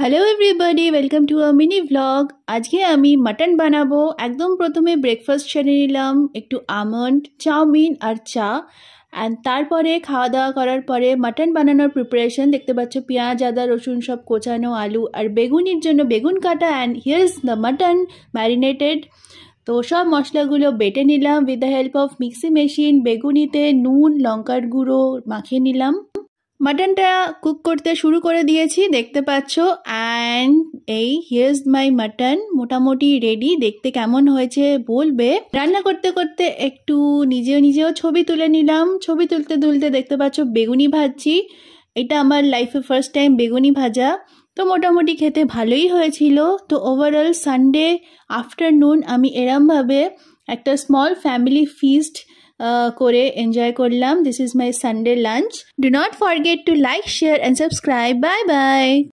hello everybody welcome to a mini blog আজকে আমি mutton বানাবো একদম প্রথমে ব্রেকফাস্ট সেরে নিলাম একটু আমন্ড চাউমিন আর চা অ্যান্ড তারপরে খাওয়া দাওয়া করার পরে মাটন বানানোর প্রিপারেশন দেখতে পাচ্ছ পেঁয়াজ আদা রসুন সব কোচানো আলু আর বেগুনির জন্য বেগুন কাটা and here's the mutton marinated তো সব মশলাগুলো বেটে নিলাম with the help of mixie machine বেগুনিতে নুন লঙ্কার গুঁড়ো মাখিয়ে নিলাম মাটনটা কুক করতে শুরু করে দিয়েছি দেখতে পাচ্ছ অ্যান্ড এই হিয়ার্স মাই মাটন মোটামুটি রেডি দেখতে কেমন হয়েছে বলবে রান্না করতে করতে একটু নিজে নিজেও ছবি তুলে নিলাম ছবি তুলতে তুলতে দেখতে পাচ্ছ বেগুনি ভাজছি এটা আমার লাইফে ফার্স্ট টাইম বেগুনি ভাজা তো মোটামুটি খেতে ভালোই হয়েছিল তো ওভারঅল সানডে আফটারনুন আমি এরমভাবে একটা স্মল ফ্যামিলি ফিস্ট করে এনজয় করলাম this is my Sunday lunch do not forget to like share and subscribe bye by